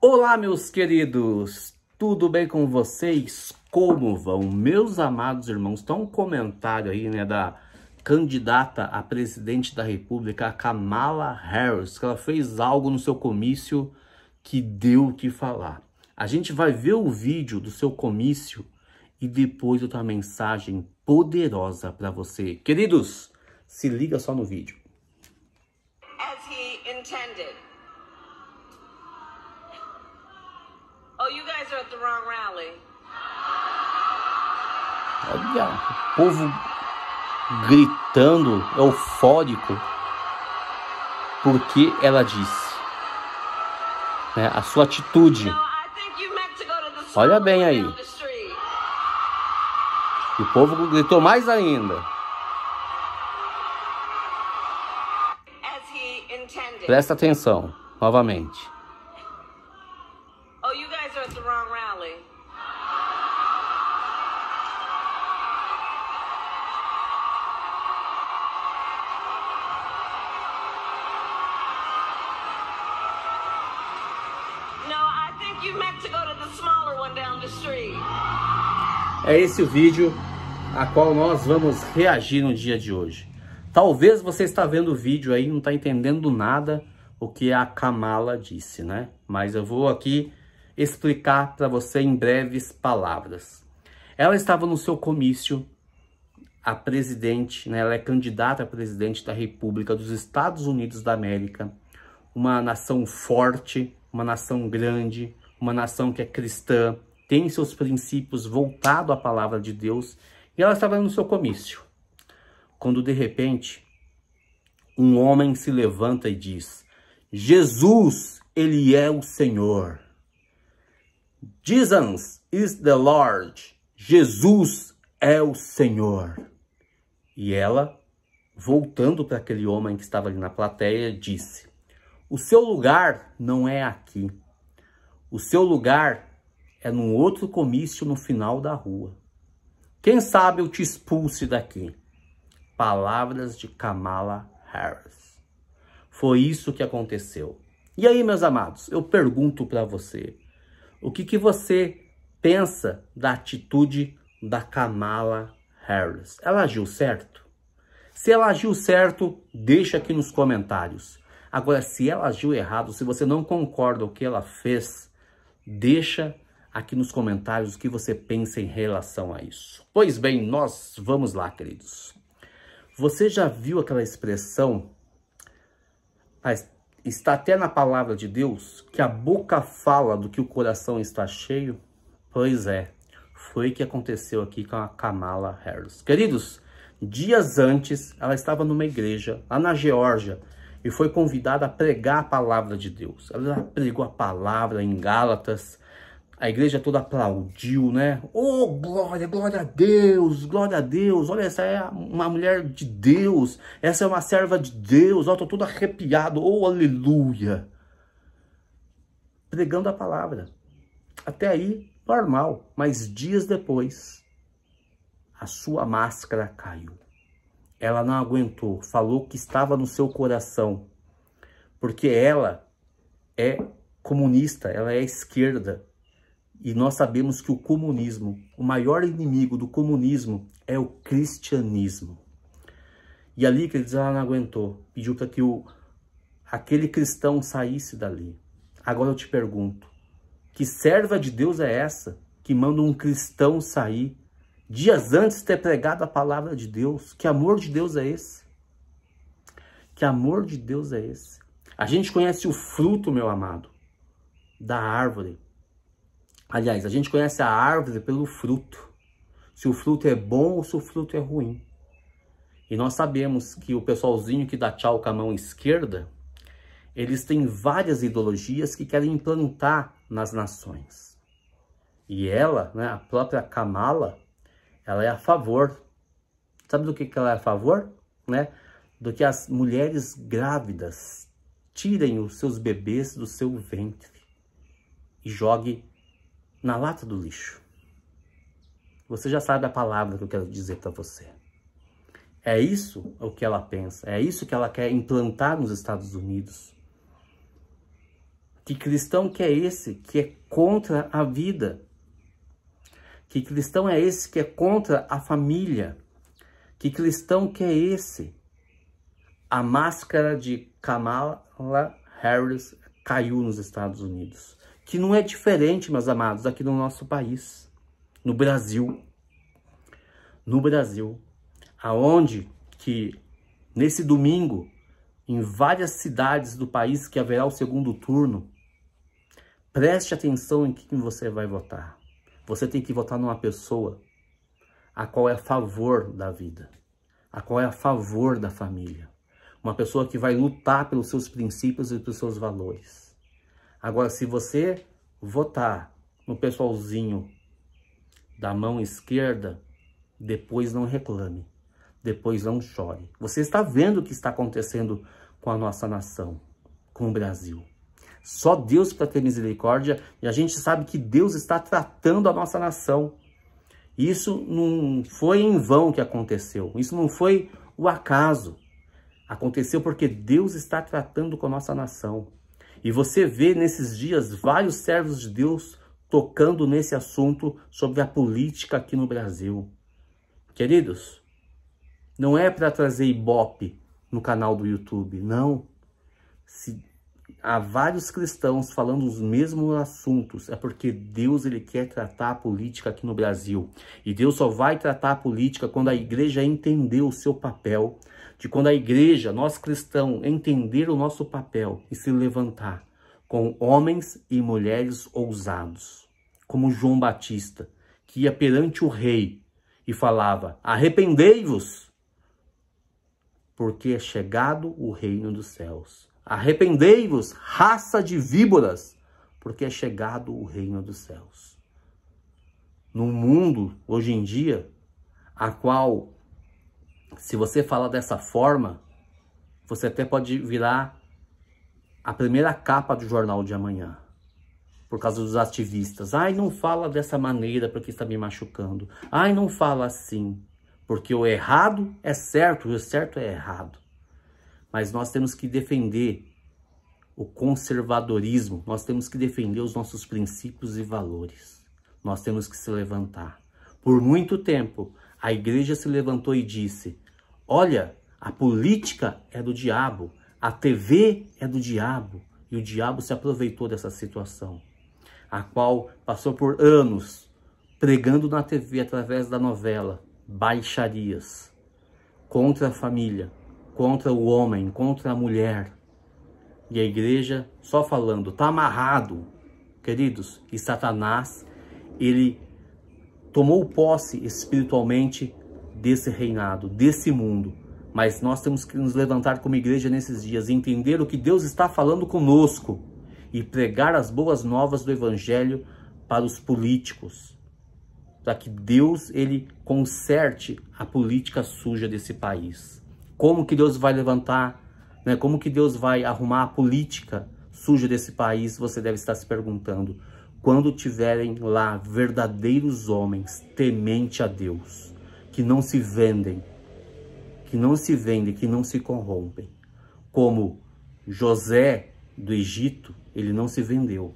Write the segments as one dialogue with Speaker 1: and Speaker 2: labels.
Speaker 1: Olá, meus queridos! Tudo bem com vocês? Como vão? Meus amados irmãos, tá um comentário aí, né, da candidata a presidente da república, Kamala Harris, que ela fez algo no seu comício que deu o que falar. A gente vai ver o vídeo do seu comício e depois outra mensagem poderosa para você. Queridos, se liga só no vídeo. As he intended. Oh, you guys are at the wrong rally. Olha, o povo gritando, eufórico, porque ela disse. Né, a sua atitude. Olha bem aí. E o povo gritou mais ainda. Presta atenção, novamente. É esse o vídeo a qual nós vamos reagir no dia de hoje. Talvez você está vendo o vídeo aí e não está entendendo nada o que a Kamala disse, né? Mas eu vou aqui explicar para você em breves palavras. Ela estava no seu comício, a presidente, né? ela é candidata a presidente da República dos Estados Unidos da América, uma nação forte, uma nação grande, uma nação que é cristã, tem seus princípios voltado à palavra de Deus, e ela estava no seu comício. Quando de repente um homem se levanta e diz: Jesus, ele é o Senhor. Jesus is the Lord. Jesus é o Senhor. E ela, voltando para aquele homem que estava ali na plateia, disse: O seu lugar não é aqui. O seu lugar é num outro comício no final da rua. Quem sabe eu te expulse daqui. Palavras de Kamala Harris. Foi isso que aconteceu. E aí, meus amados, eu pergunto para você, o que, que você pensa da atitude da Kamala Harris? Ela agiu certo? Se ela agiu certo, deixa aqui nos comentários. Agora, se ela agiu errado, se você não concorda o que ela fez, Deixa aqui nos comentários o que você pensa em relação a isso. Pois bem, nós vamos lá, queridos. Você já viu aquela expressão, ah, está até na palavra de Deus, que a boca fala do que o coração está cheio? Pois é, foi o que aconteceu aqui com a Kamala Harris. Queridos, dias antes, ela estava numa igreja lá na Geórgia, e foi convidada a pregar a palavra de Deus. Ela pregou a palavra em Gálatas, a igreja toda aplaudiu, né? Oh, glória, glória a Deus, glória a Deus. Olha, essa é uma mulher de Deus, essa é uma serva de Deus. Ó, oh, tô todo arrepiado, oh, aleluia. Pregando a palavra. Até aí, normal, mas dias depois, a sua máscara caiu. Ela não aguentou, falou que estava no seu coração, porque ela é comunista, ela é esquerda. E nós sabemos que o comunismo, o maior inimigo do comunismo é o cristianismo. E ali, queridos, ela não aguentou, pediu para que o, aquele cristão saísse dali. Agora eu te pergunto, que serva de Deus é essa que manda um cristão sair dias antes de ter pregado a palavra de Deus. Que amor de Deus é esse? Que amor de Deus é esse? A gente conhece o fruto, meu amado, da árvore. Aliás, a gente conhece a árvore pelo fruto. Se o fruto é bom ou se o fruto é ruim. E nós sabemos que o pessoalzinho que dá tchau com a mão esquerda, eles têm várias ideologias que querem implantar nas nações. E ela, né, a própria Kamala, ela é a favor. Sabe do que, que ela é a favor? Né? Do que as mulheres grávidas tirem os seus bebês do seu ventre e jogue na lata do lixo. Você já sabe a palavra que eu quero dizer para você. É isso o que ela pensa, é isso que ela quer implantar nos Estados Unidos. Que cristão que é esse que é contra a vida? Que cristão é esse que é contra a família? Que cristão que é esse? A máscara de Kamala Harris caiu nos Estados Unidos. Que não é diferente, meus amados, aqui no nosso país, no Brasil. No Brasil, aonde que nesse domingo, em várias cidades do país que haverá o segundo turno, preste atenção em quem você vai votar. Você tem que votar numa pessoa a qual é a favor da vida, a qual é a favor da família. Uma pessoa que vai lutar pelos seus princípios e pelos seus valores. Agora, se você votar no pessoalzinho da mão esquerda, depois não reclame, depois não chore. Você está vendo o que está acontecendo com a nossa nação, com o Brasil. Só Deus para ter misericórdia e a gente sabe que Deus está tratando a nossa nação. Isso não foi em vão que aconteceu, isso não foi o acaso. Aconteceu porque Deus está tratando com a nossa nação. E você vê nesses dias vários servos de Deus tocando nesse assunto sobre a política aqui no Brasil. Queridos, não é para trazer ibope no canal do YouTube, não. Se há vários cristãos falando os mesmos assuntos, é porque Deus ele quer tratar a política aqui no Brasil. E Deus só vai tratar a política quando a igreja entender o seu papel, de quando a igreja, nós cristãos, entender o nosso papel e se levantar com homens e mulheres ousados, como João Batista, que ia perante o rei e falava: Arrependei-vos, porque é chegado o reino dos céus. Arrependei-vos, raça de víboras, porque é chegado o reino dos céus. No mundo, hoje em dia, a qual, se você falar dessa forma, você até pode virar a primeira capa do jornal de amanhã, por causa dos ativistas. Ai, não fala dessa maneira porque está me machucando. Ai, não fala assim, porque o errado é certo e o certo é errado mas nós temos que defender o conservadorismo, nós temos que defender os nossos princípios e valores. Nós temos que se levantar. Por muito tempo, a igreja se levantou e disse: Olha, a política é do diabo, a TV é do diabo, e o diabo se aproveitou dessa situação, a qual passou por anos pregando na TV através da novela baixarias contra a família, contra o homem, contra a mulher. E a igreja só falando, está amarrado, queridos. E Satanás, ele tomou posse espiritualmente desse reinado, desse mundo. Mas nós temos que nos levantar como igreja nesses dias, entender o que Deus está falando conosco e pregar as boas novas do evangelho para os políticos, para que Deus ele conserte a política suja desse país como que Deus vai levantar, né? como que Deus vai arrumar a política suja desse país, você deve estar se perguntando. Quando tiverem lá verdadeiros homens temente a Deus, que não se vendem, que não se vendem, que não se corrompem, como José do Egito, ele não se vendeu.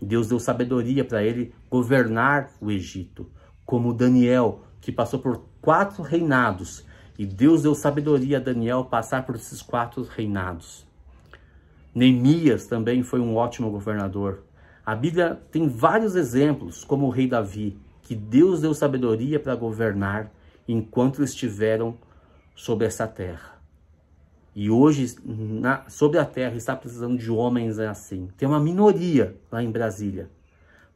Speaker 1: Deus deu sabedoria para ele governar o Egito, como Daniel, que passou por quatro reinados e Deus deu sabedoria a Daniel passar por esses quatro reinados. Neemias também foi um ótimo governador. A Bíblia tem vários exemplos, como o rei Davi, que Deus deu sabedoria para governar enquanto estiveram sobre essa terra. E hoje, na, sobre a terra, está precisando de homens assim. Tem uma minoria lá em Brasília,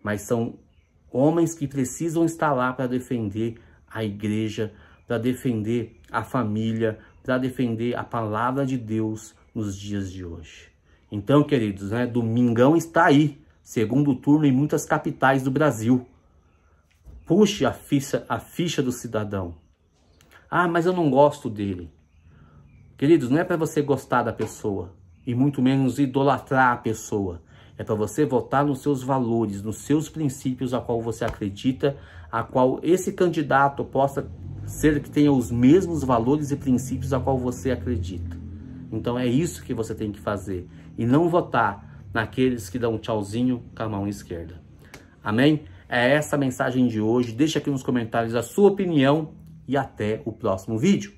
Speaker 1: mas são homens que precisam estar lá para defender a igreja, para defender a família, para defender a palavra de Deus nos dias de hoje. Então, queridos, né, domingão está aí, segundo turno em muitas capitais do Brasil. Puxe a ficha, a ficha do cidadão. Ah, mas eu não gosto dele. Queridos, não é para você gostar da pessoa e muito menos idolatrar a pessoa. É para você votar nos seus valores, nos seus princípios a qual você acredita, a qual esse candidato possa ser que tenha os mesmos valores e princípios a qual você acredita. Então é isso que você tem que fazer e não votar naqueles que dão um tchauzinho com a mão esquerda. Amém? É essa a mensagem de hoje. Deixa aqui nos comentários a sua opinião e até o próximo vídeo.